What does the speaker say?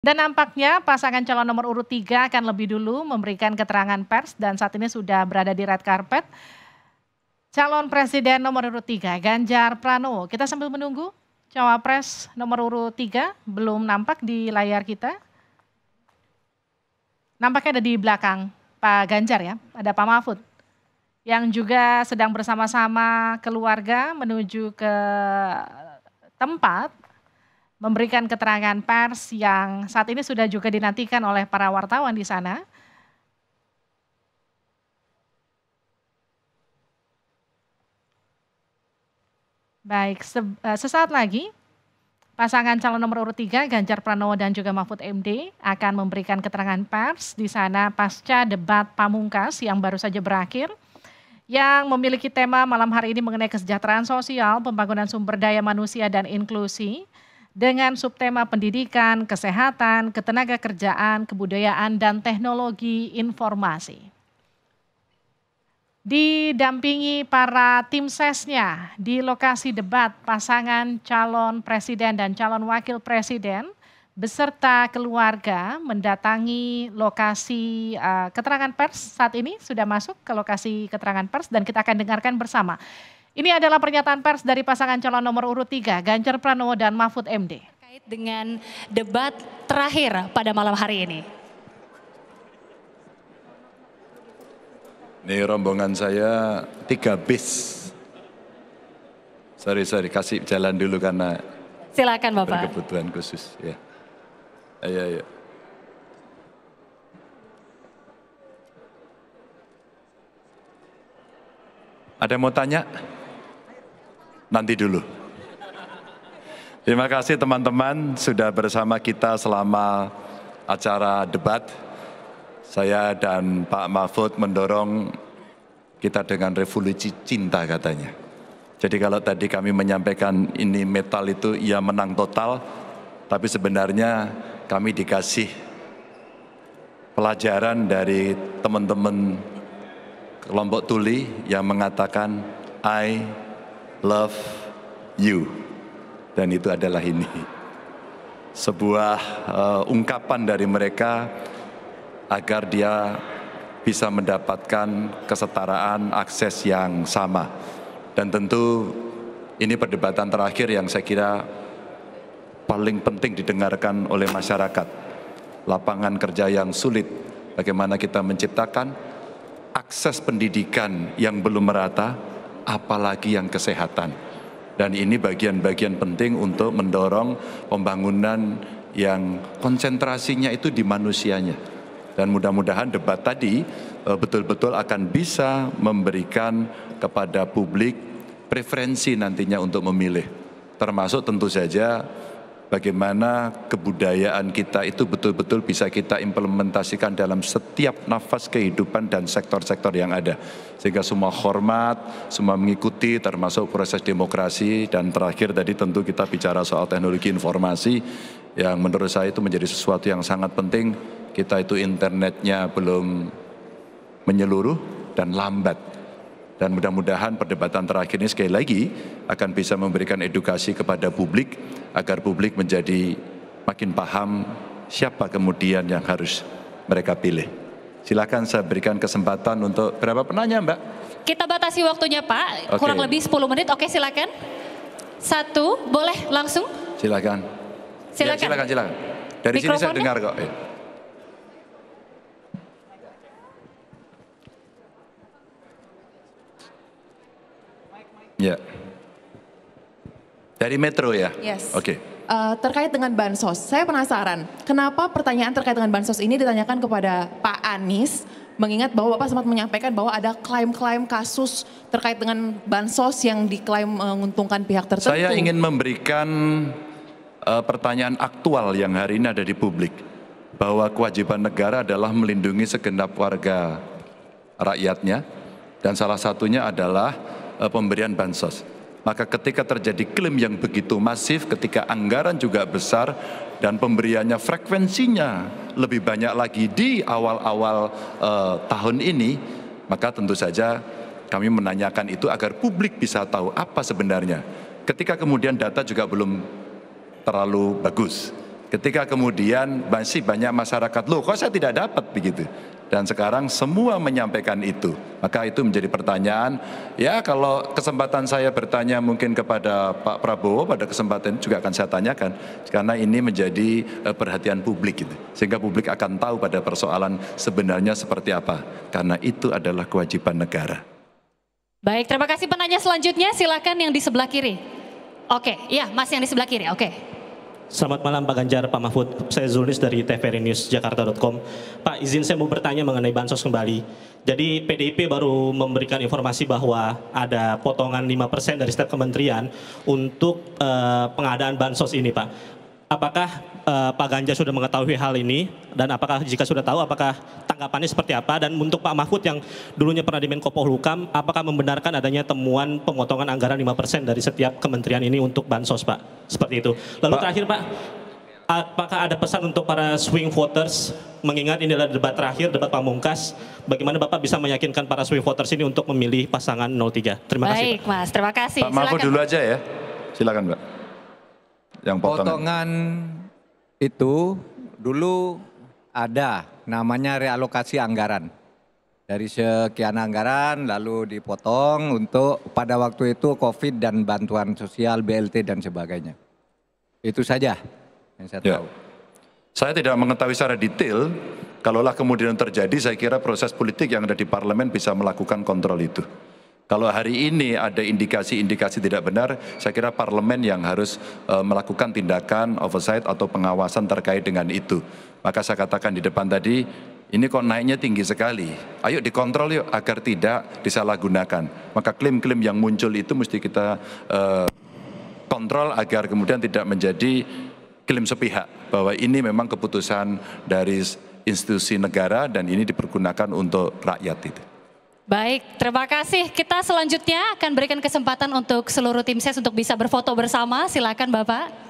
Dan nampaknya pasangan calon nomor urut 3 akan lebih dulu memberikan keterangan pers dan saat ini sudah berada di red carpet. Calon Presiden nomor urut 3 Ganjar Pranowo. Kita sambil menunggu cawapres nomor urut 3 belum nampak di layar kita. Nampaknya ada di belakang Pak Ganjar ya, ada Pak Mahfud yang juga sedang bersama-sama keluarga menuju ke tempat memberikan keterangan pers yang saat ini sudah juga dinantikan oleh para wartawan di sana. Baik, eh, sesaat lagi pasangan calon nomor urut 3 Ganjar Pranowo dan juga Mahfud MD akan memberikan keterangan pers di sana pasca debat pamungkas yang baru saja berakhir yang memiliki tema malam hari ini mengenai kesejahteraan sosial, pembangunan sumber daya manusia dan inklusi dengan subtema pendidikan, kesehatan, ketenaga kerjaan, kebudayaan, dan teknologi informasi. Didampingi para tim sesnya di lokasi debat pasangan calon presiden dan calon wakil presiden, beserta keluarga mendatangi lokasi uh, keterangan pers saat ini sudah masuk ke lokasi keterangan pers dan kita akan dengarkan bersama. Ini adalah pernyataan pers dari pasangan calon nomor urut 3, Ganjar Pranowo dan Mahfud MD. Terkait dengan debat terakhir pada malam hari ini. Ini rombongan saya tiga bis. Sorry, sorry, kasih jalan dulu karena silakan Bapak. Berkebutuhan khusus, ya. Ayo, ayo. Ada yang mau tanya? nanti dulu. Terima kasih teman-teman sudah bersama kita selama acara debat. Saya dan Pak Mahfud mendorong kita dengan revolusi cinta katanya. Jadi kalau tadi kami menyampaikan ini metal itu ia menang total, tapi sebenarnya kami dikasih pelajaran dari teman-teman kelompok tuli yang mengatakan I love you. Dan itu adalah ini. Sebuah uh, ungkapan dari mereka agar dia bisa mendapatkan kesetaraan akses yang sama. Dan tentu ini perdebatan terakhir yang saya kira paling penting didengarkan oleh masyarakat. Lapangan kerja yang sulit, bagaimana kita menciptakan akses pendidikan yang belum merata, apalagi yang kesehatan. Dan ini bagian-bagian penting untuk mendorong pembangunan yang konsentrasinya itu di manusianya. Dan mudah-mudahan debat tadi eh, betul-betul akan bisa memberikan kepada publik preferensi nantinya untuk memilih. Termasuk tentu saja bagaimana kebudayaan kita itu betul-betul bisa kita implementasikan dalam setiap nafas kehidupan dan sektor-sektor yang ada. Sehingga semua hormat, semua mengikuti termasuk proses demokrasi dan terakhir tadi tentu kita bicara soal teknologi informasi yang menurut saya itu menjadi sesuatu yang sangat penting. Kita itu internetnya belum menyeluruh dan lambat dan mudah-mudahan perdebatan terakhir ini sekali lagi akan bisa memberikan edukasi kepada publik agar publik menjadi makin paham siapa kemudian yang harus mereka pilih. Silakan saya berikan kesempatan untuk berapa penanya Mbak? Kita batasi waktunya Pak, okay. kurang lebih 10 menit. Oke silakan. Satu, boleh langsung? Silakan. Silakan. Ya, silakan, silakan. Dari sini saya dengar kok. Ya. Dari Metro ya? Yes. Oke. Okay. Uh, eh, terkait dengan bansos, saya penasaran, kenapa pertanyaan terkait dengan bansos ini ditanyakan kepada Pak Anies, mengingat bahwa Bapak sempat menyampaikan bahwa ada klaim-klaim kasus terkait dengan bansos yang diklaim menguntungkan pihak tertentu. Saya ingin memberikan uh, pertanyaan aktual yang hari ini ada di publik, bahwa kewajiban negara adalah melindungi segenap warga rakyatnya, dan salah satunya adalah Eh, pemberian bansos. Maka ketika terjadi klaim yang begitu masif, ketika anggaran juga besar dan pemberiannya frekuensinya lebih banyak lagi di awal-awal eh, tahun ini, maka tentu saja kami menanyakan itu agar publik bisa tahu apa sebenarnya. Ketika kemudian data juga belum terlalu bagus. Ketika kemudian masih banyak masyarakat, loh kok saya tidak dapat begitu dan sekarang semua menyampaikan itu. Maka itu menjadi pertanyaan, ya kalau kesempatan saya bertanya mungkin kepada Pak Prabowo pada kesempatan juga akan saya tanyakan karena ini menjadi eh, perhatian publik gitu. Sehingga publik akan tahu pada persoalan sebenarnya seperti apa karena itu adalah kewajiban negara. Baik, terima kasih penanya selanjutnya silakan yang di sebelah kiri. Oke, ya Mas yang di sebelah kiri. Oke. Selamat malam Pak Ganjar, Pak Mahfud. Saya Zulnis dari TVRI News Jakarta.com. Pak, izin saya mau bertanya mengenai bansos kembali. Jadi PDIP baru memberikan informasi bahwa ada potongan 5% dari setiap kementerian untuk uh, pengadaan bansos ini, Pak apakah uh, Pak Ganjar sudah mengetahui hal ini dan apakah jika sudah tahu apakah tanggapannya seperti apa dan untuk Pak Mahfud yang dulunya pernah di Menko Polhukam apakah membenarkan adanya temuan pemotongan anggaran 5% dari setiap kementerian ini untuk bansos Pak seperti itu lalu Pak. terakhir Pak apakah ada pesan untuk para swing voters mengingat ini adalah debat terakhir debat pamungkas bagaimana Bapak bisa meyakinkan para swing voters ini untuk memilih pasangan 03 terima Baik, kasih Pak. Mas terima kasih Pak Mahfud dulu aja ya silakan Pak yang potongan. potongan itu dulu ada namanya realokasi anggaran. Dari sekian anggaran lalu dipotong untuk pada waktu itu COVID dan bantuan sosial, BLT dan sebagainya. Itu saja yang saya ya. Saya tidak mengetahui secara detail, kalaulah kemudian terjadi saya kira proses politik yang ada di parlemen bisa melakukan kontrol itu. Kalau hari ini ada indikasi-indikasi tidak benar, saya kira parlemen yang harus eh, melakukan tindakan oversight atau pengawasan terkait dengan itu. Maka saya katakan di depan tadi, ini kok naiknya tinggi sekali. Ayo dikontrol yuk agar tidak disalahgunakan. Maka klaim-klaim yang muncul itu mesti kita eh, kontrol agar kemudian tidak menjadi klaim sepihak bahwa ini memang keputusan dari institusi negara dan ini dipergunakan untuk rakyat itu. Baik, terima kasih. Kita selanjutnya akan berikan kesempatan untuk seluruh tim ses untuk bisa berfoto bersama. Silakan Bapak.